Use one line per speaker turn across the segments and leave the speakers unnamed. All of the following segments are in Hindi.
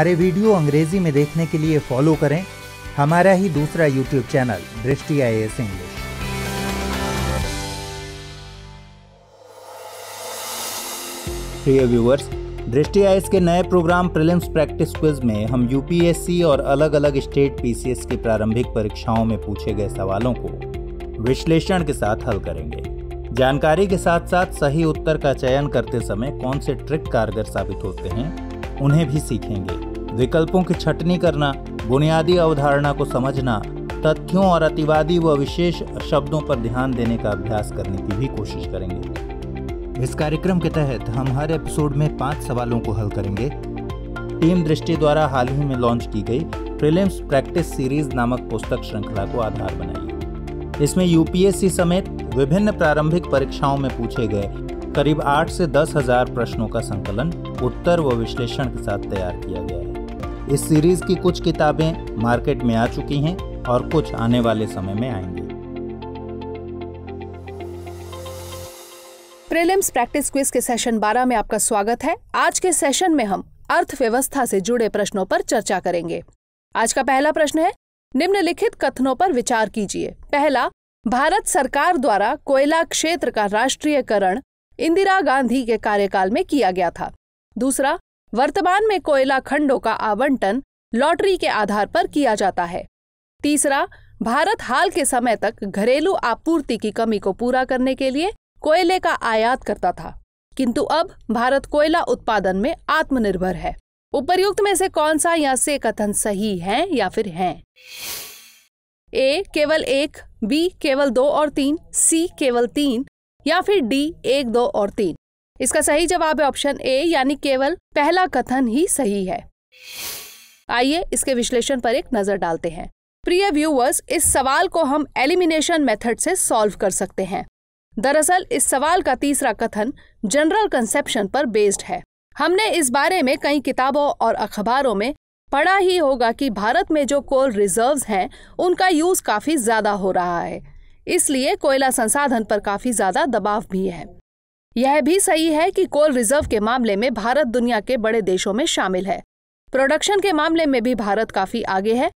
हमारे वीडियो अंग्रेजी में देखने के लिए फॉलो करें हमारा ही दूसरा YouTube channel Drishti I S English प्रिय व्यूवर्स दृष्टि आई के नए प्रोग्राम प्रिलिम्स प्रैक्टिस क्विज में हम यूपीएससी और अलग अलग स्टेट पीसीएस की प्रारंभिक परीक्षाओं में पूछे गए सवालों को विश्लेषण के साथ हल करेंगे जानकारी के साथ साथ सही उत्तर का चयन करते समय कौन से ट्रिक कारगर साबित होते हैं उन्हें भी सीखेंगे विकल्पों की छटनी करना बुनियादी अवधारणा को समझना तथ्यों और अतिवादी व विशेष शब्दों पर ध्यान देने का अभ्यास करने की भी कोशिश करेंगे इस कार्यक्रम के तहत हम हर एपिसोड में पांच सवालों को हल करेंगे टीम दृष्टि द्वारा हाल ही में लॉन्च की गई प्रिलिम्स प्रैक्टिस सीरीज नामक पुस्तक श्रृंखला को आधार बनाइए इसमें यूपीएससी समेत विभिन्न प्रारंभिक परीक्षाओं में पूछे गए करीब आठ से दस हजार प्रश्नों का संकलन उत्तर व विश्लेषण के साथ तैयार किया गया इस सीरीज की कुछ किताबें मार्केट में आ चुकी हैं और कुछ आने वाले समय में आएंगी
प्रीलिम्स प्रैक्टिस क्विज के सेशन 12 में आपका स्वागत है आज के सेशन में हम अर्थव्यवस्था से जुड़े प्रश्नों पर चर्चा करेंगे आज का पहला प्रश्न है निम्नलिखित कथनों पर विचार कीजिए पहला भारत सरकार द्वारा कोयला क्षेत्र का राष्ट्रीयकरण इंदिरा गांधी के कार्यकाल में किया गया था दूसरा वर्तमान में कोयला खंडों का आवंटन लॉटरी के आधार पर किया जाता है तीसरा भारत हाल के समय तक घरेलू आपूर्ति की कमी को पूरा करने के लिए कोयले का आयात करता था किंतु अब भारत कोयला उत्पादन में आत्मनिर्भर है उपर्युक्त में से कौन सा या से कथन सही है या फिर है ए केवल एक बी केवल दो और तीन सी केवल तीन या फिर डी एक दो और तीन इसका सही जवाब है ऑप्शन ए यानी केवल पहला कथन ही सही है आइए इसके विश्लेषण पर एक नजर डालते हैं प्रिय व्यूवर्स इस सवाल को हम एलिमिनेशन मेथड से सॉल्व कर सकते हैं दरअसल इस सवाल का तीसरा कथन जनरल कंसेप्शन पर बेस्ड है हमने इस बारे में कई किताबों और अखबारों में पढ़ा ही होगा कि भारत में जो कोल रिजर्व्स हैं उनका यूज काफी ज्यादा हो रहा है इसलिए कोयला संसाधन पर काफी ज्यादा दबाव भी है यह भी सही है कि कोल रिजर्व के मामले में भारत दुनिया के बड़े देशों में शामिल है प्रोडक्शन के मामले में भी भारत काफी आगे है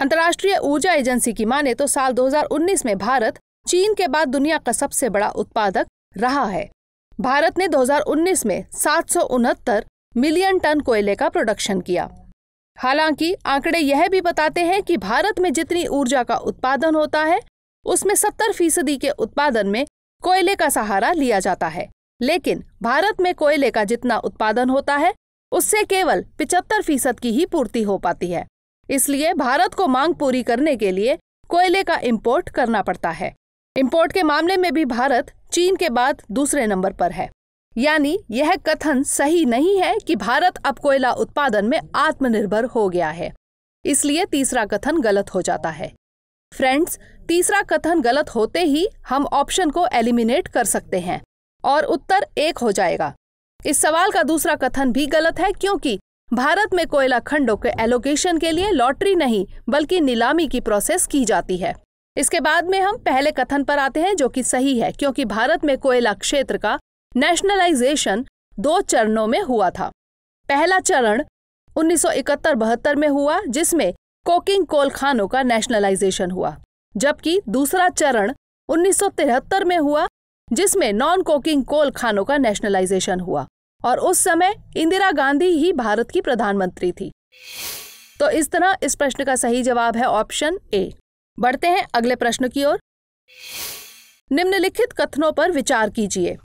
अंतर्राष्ट्रीय ऊर्जा एजेंसी की माने तो साल 2019 में भारत चीन के बाद दुनिया का सबसे बड़ा उत्पादक रहा है भारत ने 2019 में सात मिलियन टन कोयले का प्रोडक्शन किया हालांकि आंकड़े यह भी बताते हैं कि भारत में जितनी ऊर्जा का उत्पादन होता है उसमें 70 फीसदी के उत्पादन में कोयले का सहारा लिया जाता है लेकिन भारत में कोयले का जितना उत्पादन होता है उससे केवल पिचहत्तर फीसद की ही पूर्ति हो पाती है इसलिए भारत को मांग पूरी करने के लिए कोयले का इम्पोर्ट करना पड़ता है इम्पोर्ट के मामले में भी भारत चीन के बाद दूसरे नंबर पर है यानी यह कथन सही नहीं है कि भारत अब कोयला उत्पादन में आत्मनिर्भर हो गया है इसलिए तीसरा कथन गलत हो जाता है फ्रेंड्स तीसरा कथन गलत होते ही हम ऑप्शन को एलिमिनेट कर सकते हैं और उत्तर एक हो जाएगा इस सवाल का दूसरा कथन भी गलत है क्योंकि भारत में कोयला खंडों के एलोकेशन के लिए लॉटरी नहीं बल्कि नीलामी की प्रोसेस की जाती है इसके बाद में हम पहले कथन पर आते हैं जो कि सही है क्योंकि भारत में कोयला क्षेत्र का नेशनलाइजेशन दो चरणों में हुआ था पहला चरण 1971-72 में हुआ जिसमें कोकिंग कोल खानों का नेशनलाइजेशन हुआ जबकि दूसरा चरण 1973 में हुआ जिसमें नॉन कोकिंग कोल खानों का नेशनलाइजेशन हुआ और उस समय इंदिरा गांधी ही भारत की प्रधानमंत्री थी तो इस तरह इस प्रश्न का सही जवाब है ऑप्शन ए बढ़ते हैं अगले प्रश्न की ओर निम्नलिखित कथनों पर विचार कीजिए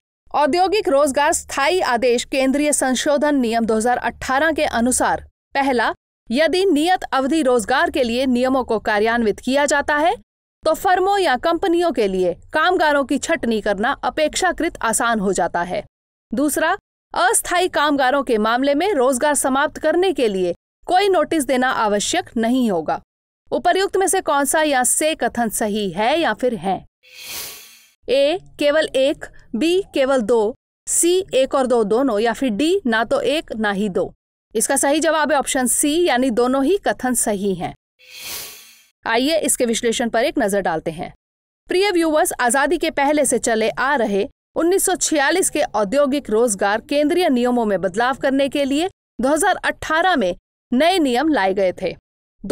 औद्योगिक रोजगार स्थायी आदेश केंद्रीय संशोधन नियम 2018 के अनुसार पहला यदि नियत अवधि रोजगार के लिए नियमों को कार्यान्वित किया जाता है तो फर्मों या कंपनियों के लिए कामगारों की छटनी करना अपेक्षाकृत आसान हो जाता है दूसरा अस्थायी कामगारों के मामले में रोजगार समाप्त करने के लिए कोई नोटिस देना आवश्यक नहीं होगा उपर्युक्त में से कौन सा या से कथन सही है या फिर है ए केवल एक बी केवल दो सी एक और दो दोनों या फिर डी ना तो एक ना ही दो इसका सही जवाब है ऑप्शन सी यानी दोनों ही कथन सही हैं आइए इसके विश्लेषण पर एक नजर डालते हैं प्रिय व्यूवर्स आजादी के पहले से चले आ रहे 1946 के औद्योगिक रोजगार केंद्रीय नियमों में बदलाव करने के लिए 2018 में नए नियम लाए गए थे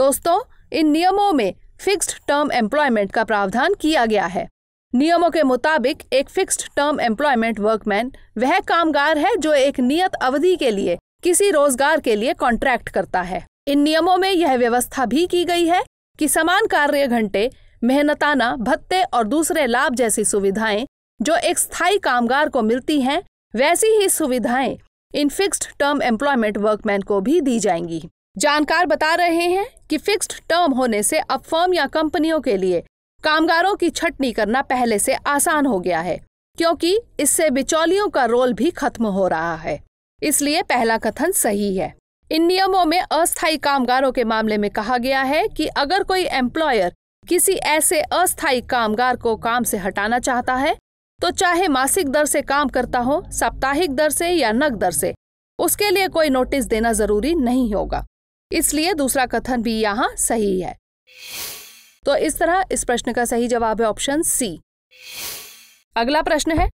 दोस्तों इन नियमों में फिक्स्ड टर्म एम्प्लॉयमेंट का प्रावधान किया गया है नियमों के मुताबिक एक फिक्स्ड टर्म एम्प्लॉयमेंट वर्कमैन वह कामगार है जो एक नियत अवधि के लिए किसी रोजगार के लिए कॉन्ट्रैक्ट करता है इन नियमों में यह व्यवस्था भी की गई है कि समान कार्य घंटे मेहनताना भत्ते और दूसरे लाभ जैसी सुविधाएं जो एक स्थायी कामगार को मिलती हैं वैसी ही सुविधाएं इन फिक्स्ड टर्म एम्प्लॉयमेंट वर्कमैन को भी दी जाएंगी जानकार बता रहे हैं कि फिक्स्ड टर्म होने से अब फर्म या कंपनियों के लिए कामगारों की छटनी करना पहले से आसान हो गया है क्योंकि इससे बिचौलियों का रोल भी खत्म हो रहा है इसलिए पहला कथन सही है इन नियमों में अस्थायी कामगारों के मामले में कहा गया है कि अगर कोई एम्प्लॉयर किसी ऐसे अस्थायी कामगार को काम से हटाना चाहता है तो चाहे मासिक दर से काम करता हो साप्ताहिक दर से या नग दर से उसके लिए कोई नोटिस देना जरूरी नहीं होगा इसलिए दूसरा कथन भी यहाँ सही है तो इस तरह इस प्रश्न का सही जवाब है ऑप्शन सी अगला प्रश्न है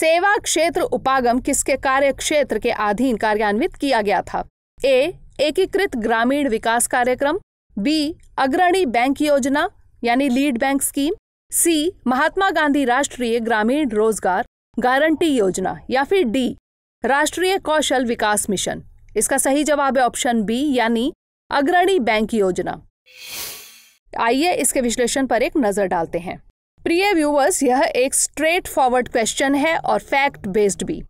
सेवा क्षेत्र उपागम किसके कार्य क्षेत्र के अधीन कार्यान्वित किया गया था ए एकीकृत ग्रामीण विकास कार्यक्रम बी अग्रणी बैंक योजना यानी lead bank scheme C Mahatma Gandhi राष्ट्रीय ग्रामीण रोजगार गारंटी योजना या फिर डी राष्ट्रीय कौशल विकास मिशन इसका सही जवाब है ऑप्शन बी यानी अग्रणी बैंक योजना आइए इसके विश्लेषण पर एक नजर डालते हैं प्रिय व्यूवर्स यह एक स्ट्रेट फॉरवर्ड क्वेश्चन है और फैक्ट बेस्ड भी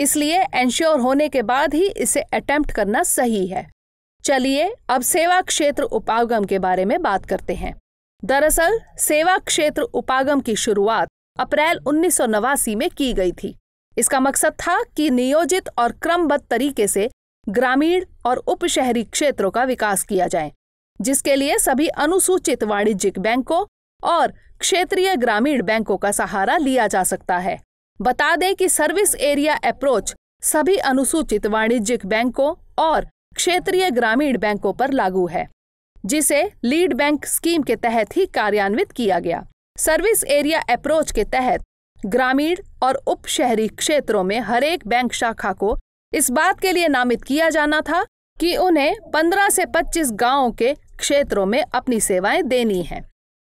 इसलिए एंश्योर होने के बाद ही इसे अटेम्प्ट करना सही है चलिए अब सेवा क्षेत्र उपागम के बारे में बात करते हैं दरअसल सेवा क्षेत्र उपागम की शुरुआत अप्रैल उन्नीस में की गई थी इसका मकसद था कि नियोजित और क्रमबद्ध तरीके से ग्रामीण और उप शहरी क्षेत्रों का विकास किया जाए जिसके लिए सभी अनुसूचित वाणिज्यिक बैंकों और क्षेत्रीय ग्रामीण बैंकों का सहारा लिया जा सकता है बता दें कि सर्विस एरिया अप्रोच सभी अनुसूचित वाणिज्यिक बैंकों और क्षेत्रीय ग्रामीण बैंकों पर लागू है जिसे लीड बैंक स्कीम के तहत ही कार्यान्वित किया गया सर्विस एरिया अप्रोच के तहत ग्रामीण और उप शहरी क्षेत्रों में हरेक बैंक शाखा को इस बात के लिए नामित किया जाना था कि उन्हें 15 से 25 गांवों के क्षेत्रों में अपनी सेवाएं देनी हैं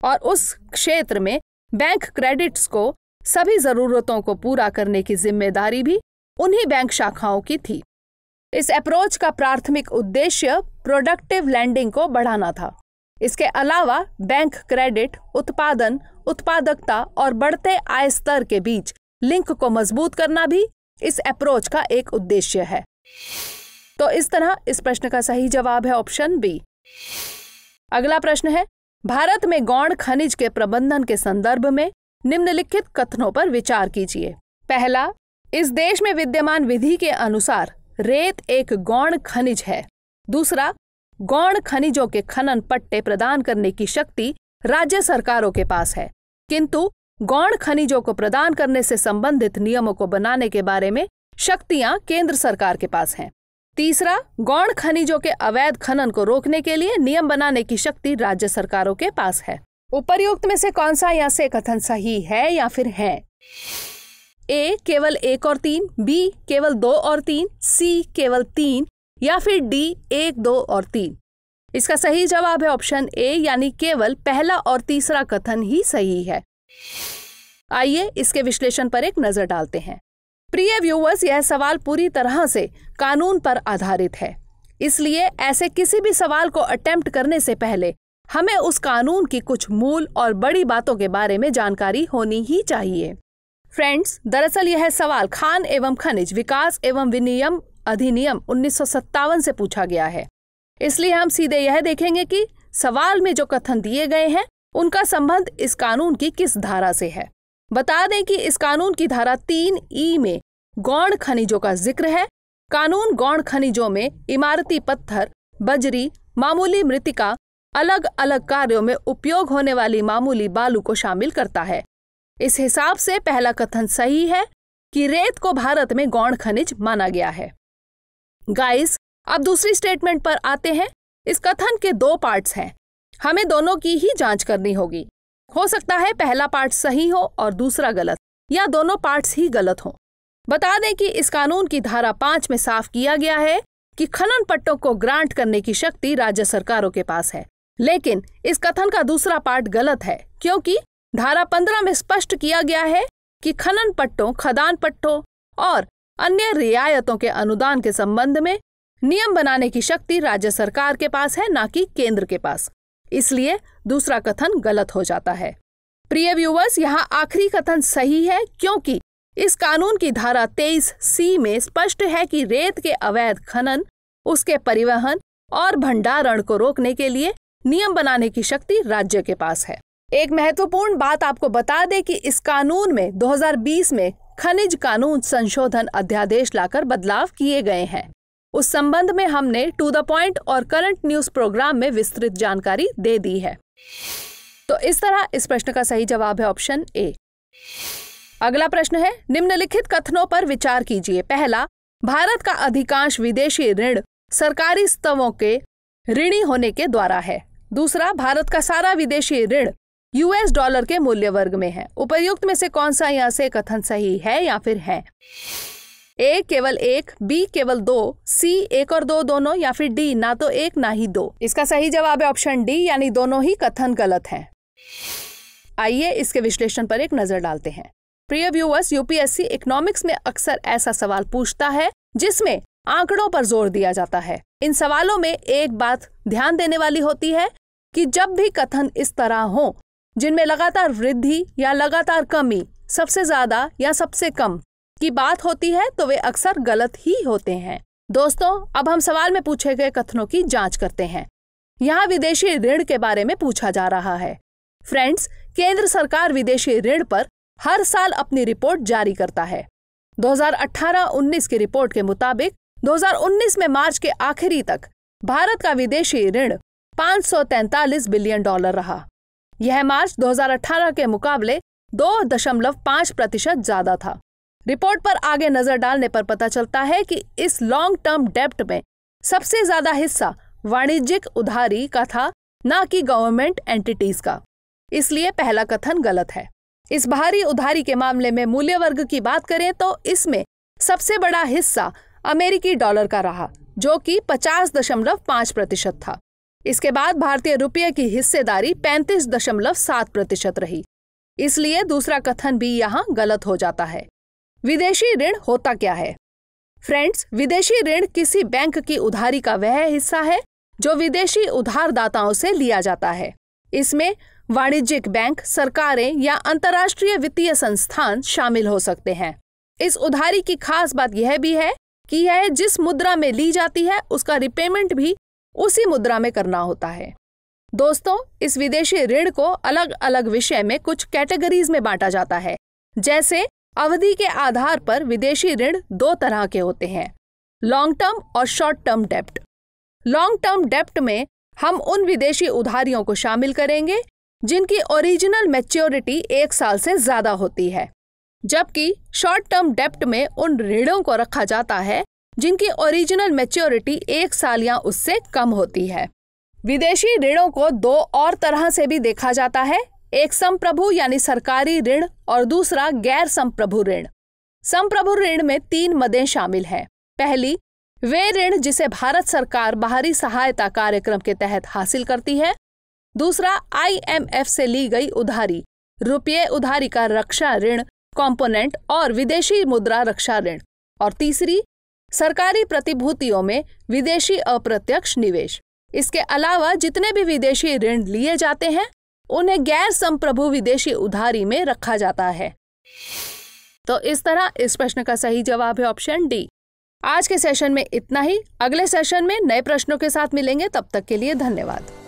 और उस क्षेत्र में बैंक क्रेडिट्स को सभी जरूरतों को पूरा करने की जिम्मेदारी भी उन्हीं बैंक शाखाओं की थी इस अप्रोच का प्राथमिक उद्देश्य प्रोडक्टिव लैंडिंग को बढ़ाना था इसके अलावा बैंक क्रेडिट उत्पादन उत्पादकता और बढ़ते आय स्तर के बीच लिंक को मजबूत करना भी इस अप्रोच का एक उद्देश्य है तो इस तरह इस प्रश्न का सही जवाब है ऑप्शन बी अगला प्रश्न है भारत में गौण खनिज के प्रबंधन के संदर्भ में निम्नलिखित कथनों पर विचार कीजिए पहला इस देश में विद्यमान विधि के अनुसार रेत एक गौण खनिज है दूसरा गौण खनिजों के खनन पट्टे प्रदान करने की शक्ति राज्य सरकारों के पास है किंतु गौण खनिजों को प्रदान करने से संबंधित नियमों को बनाने के बारे में शक्तियां केंद्र सरकार के पास हैं तीसरा गौण खनिजों के अवैध खनन को रोकने के लिए नियम बनाने की शक्ति राज्य सरकारों के पास है उपरयुक्त में से कौन सा या से कथन सही है या फिर है ए केवल एक और तीन बी केवल दो और तीन सी केवल तीन या फिर डी एक दो और तीन इसका सही जवाब है ऑप्शन ए यानी केवल पहला और तीसरा कथन ही सही है आइए इसके विश्लेषण पर एक नजर डालते हैं प्रिय व्यूवर्स यह सवाल पूरी तरह से कानून पर आधारित है इसलिए ऐसे किसी भी सवाल को अटेम्प्ट करने से पहले हमें उस कानून की कुछ मूल और बड़ी बातों के बारे में जानकारी होनी ही चाहिए फ्रेंड्स दरअसल यह सवाल खान एवं खनिज विकास एवं विनियम अधिनियम उन्नीस से पूछा गया है इसलिए हम सीधे यह देखेंगे कि सवाल में जो कथन दिए गए हैं उनका संबंध इस कानून की किस धारा से है बता दें कि इस कानून की धारा तीन ई में गौण खनिजों का जिक्र है कानून गौण खनिजों में इमारती पत्थर बजरी मामूली मृतिका अलग अलग कार्यों में उपयोग होने वाली मामूली बालू को शामिल करता है इस हिसाब से पहला कथन सही है कि रेत को भारत में गौण खनिज माना गया है गाइस अब दूसरी स्टेटमेंट पर आते हैं इस कथन के दो पार्ट्स हैं हमें दोनों की ही जांच करनी होगी हो सकता है पहला पार्ट सही हो और दूसरा गलत या दोनों पार्ट्स ही गलत हों बता दें कि इस कानून की धारा पांच में साफ किया गया है कि खनन पट्टों को ग्रांट करने की शक्ति राज्य सरकारों के पास है लेकिन इस कथन का दूसरा पार्ट गलत है क्योंकि धारा पंद्रह में स्पष्ट किया गया है कि खनन पट्टों खदान पट्टों और अन्य रियायतों के अनुदान के संबंध में नियम बनाने की शक्ति राज्य सरकार के पास है न कि केंद्र के पास इसलिए दूसरा कथन गलत हो जाता है प्रिय व्यूवर्स यहाँ आखिरी कथन सही है क्योंकि इस कानून की धारा 23 सी में स्पष्ट है कि रेत के अवैध खनन उसके परिवहन और भंडारण को रोकने के लिए नियम बनाने की शक्ति राज्य के पास है एक महत्वपूर्ण बात आपको बता दें कि इस कानून में 2020 में खनिज कानून संशोधन अध्यादेश लाकर बदलाव किए गए हैं उस संबंध में हमने टू द पॉइंट और करंट न्यूज प्रोग्राम में विस्तृत जानकारी दे दी है तो इस तरह इस प्रश्न का सही जवाब है ऑप्शन ए अगला प्रश्न है निम्नलिखित कथनों पर विचार कीजिए पहला भारत का अधिकांश विदेशी ऋण सरकारी स्तवों के ऋणी होने के द्वारा है दूसरा भारत का सारा विदेशी ऋण यूएस डॉलर के मूल्य वर्ग में है उपयुक्त में से कौन सा यहाँ से कथन सही है या फिर है ए केवल एक बी केवल दो सी एक और दो दोनों या फिर डी ना तो एक ना ही दो इसका सही जवाब है ऑप्शन डी यानी दोनों ही कथन गलत है आइए इसके विश्लेषण पर एक नजर डालते हैं प्रिय व्यूवर्स यूपीएससी इकोनॉमिक्स में अक्सर ऐसा सवाल पूछता है जिसमें आंकड़ों पर जोर दिया जाता है इन सवालों में एक बात ध्यान देने वाली होती है कि जब भी कथन इस तरह हो जिनमें लगातार वृद्धि या लगातार कमी सबसे ज्यादा या सबसे कम की बात होती है तो वे अक्सर गलत ही होते हैं दोस्तों अब हम सवाल में पूछे गए कथनों की जांच करते हैं यहाँ विदेशी ऋण के बारे में पूछा जा रहा है फ्रेंड्स केंद्र सरकार विदेशी ऋण पर हर साल अपनी रिपोर्ट जारी करता है 2018-19 की रिपोर्ट के मुताबिक 2019 में मार्च के आखिरी तक भारत का विदेशी ऋण 543 बिलियन डॉलर रहा यह मार्च 2018 के मुकाबले 2.5 प्रतिशत ज्यादा था रिपोर्ट पर आगे नजर डालने पर पता चलता है कि इस लॉन्ग टर्म डेप्ट में सबसे ज्यादा हिस्सा वाणिज्यिक उधारी का था न कि गवर्नमेंट एंटिटीज का इसलिए पहला कथन गलत है इस बाहरी उधारी के मामले में मूल्य वर्ग की बात करें तो इसमें सबसे बड़ा हिस्सा अमेरिकी डॉलर का रहा जो कि 50.5 प्रतिशत था इसके बाद भारतीय रुपये की हिस्सेदारी पैंतीस दशमलव सात प्रतिशत रही इसलिए दूसरा कथन भी यहाँ गलत हो जाता है विदेशी ऋण होता क्या है फ्रेंड्स विदेशी ऋण किसी बैंक की उधारी का वह हिस्सा है जो विदेशी उधारदाताओं से लिया जाता है इसमें वाणिज्यिक बैंक सरकारें या अंतर्राष्ट्रीय वित्तीय संस्थान शामिल हो सकते हैं इस उधारी की खास बात यह भी है कि यह जिस मुद्रा में ली जाती है उसका रिपेमेंट भी उसी मुद्रा में करना होता है दोस्तों इस विदेशी ऋण को अलग अलग विषय में कुछ कैटेगरीज में बांटा जाता है जैसे अवधि के आधार पर विदेशी ऋण दो तरह के होते हैं लॉन्ग टर्म और शॉर्ट टर्म डेप्ट लॉन्ग टर्म डेप्ट में हम उन विदेशी उधारियों को शामिल करेंगे जिनकी ओरिजिनल मैच्योरिटी एक साल से ज्यादा होती है जबकि शॉर्ट टर्म डेप्ट में उन ऋणों को रखा जाता है जिनकी ओरिजिनल मेच्योरिटी एक साल या उससे कम होती है विदेशी ऋणों को दो और तरह से भी देखा जाता है एक संप्रभु यानी सरकारी ऋण और दूसरा गैर संप्रभु ऋण संप्रभु ऋण में तीन मदें शामिल हैं पहली वे ऋण जिसे भारत सरकार बाहरी सहायता कार्यक्रम के तहत हासिल करती है दूसरा आईएमएफ से ली गई उधारी रुपये उधारी का रक्षा ऋण कंपोनेंट और विदेशी मुद्रा रक्षा ऋण और तीसरी सरकारी प्रतिभूतियों में विदेशी अप्रत्यक्ष निवेश इसके अलावा जितने भी विदेशी ऋण लिए जाते हैं उन्हें गैर संप्रभु विदेशी उधारी में रखा जाता है तो इस तरह इस प्रश्न का सही जवाब है ऑप्शन डी आज के सेशन में इतना ही अगले सेशन में नए प्रश्नों के साथ मिलेंगे तब तक के लिए धन्यवाद